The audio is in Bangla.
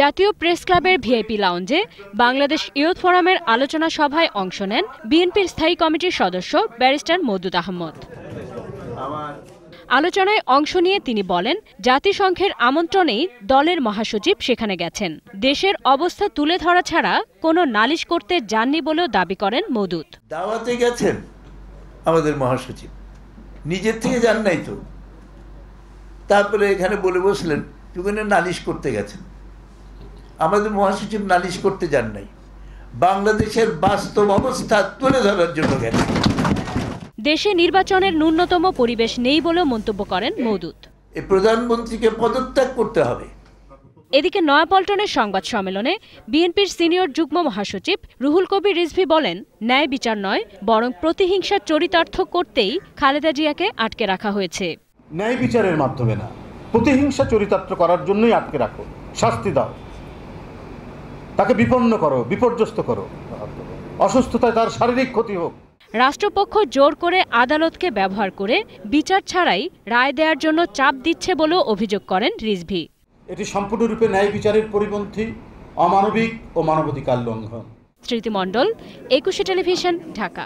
জাতীয় প্রেস ক্লাবের ভিআইপি লাউঞ্জে বাংলাদেশ ইউথ ফোরামের আলোচনা সভায় অংশ নেন বিএনপির স্থায়ী কমিটির সদস্য ব্যারিস্টার মদুদ আহমদ আলোচনায় অংশ নিয়ে তিনি বলেন জাতিসংঘের আমন্ত্রণেই দলের মহাসচিব সেখানে গেছেন দেশের অবস্থা তুলে ধরা ছাড়া কোনো নালিশ করতে যাননি বলেও দাবি করেন মদুদ দাওয়াতে গেছেন আমাদের মহাসচিব নিজের থেকে যান নাই তো তারপরে এখানে বলে বসলেন যে নালিশ করতে গেছেন আমাদের মহাসচিব নালিশ করতে যান নাই বাংলাদেশের বাস্তব অবস্থা তুলে ধরার জন্য গেছেন দেশে নির্বাচনের ন্যূনতম পরিবেশ নেই বলেও মন্তব্য করেন মৌদুত এ প্রধানমন্ত্রীকে পদত্যাগ করতে হবে এদিকে নয়াপল্টনের সংবাদ সম্মেলনে বিএনপির সিনিয়র যুগ্ম মহাসচিব রুহুল কবির রিজভি বলেন ন্যায় বিচার নয় বরং প্রতিহিংসার চরিতার্থ করতেই খালেদা জিয়াকে আটকে রাখা হয়েছে ন্যায় বিচারের মাধ্যমে না প্রতিহিংসা চরিতার্থ করার জন্যই আটকে রাখো শাস্তি দাও তাকে বিপন্ন করো বিপর্যস্ত করো অসুস্থতায় তার শারীরিক ক্ষতি হোক রাষ্ট্রপক্ষ জোর করে আদালতকে ব্যবহার করে বিচার ছাড়াই রায় দেওয়ার জন্য চাপ দিচ্ছে বলেও অভিযোগ করেন রিজভি এটি সম্পূর্ণরূপে ন্যায় বিচারের পরিপন্থী অমানবিক ও মানবাধিকার লঙ্ঘন স্মৃতিমণ্ডল একুশে টেলিভিশন ঢাকা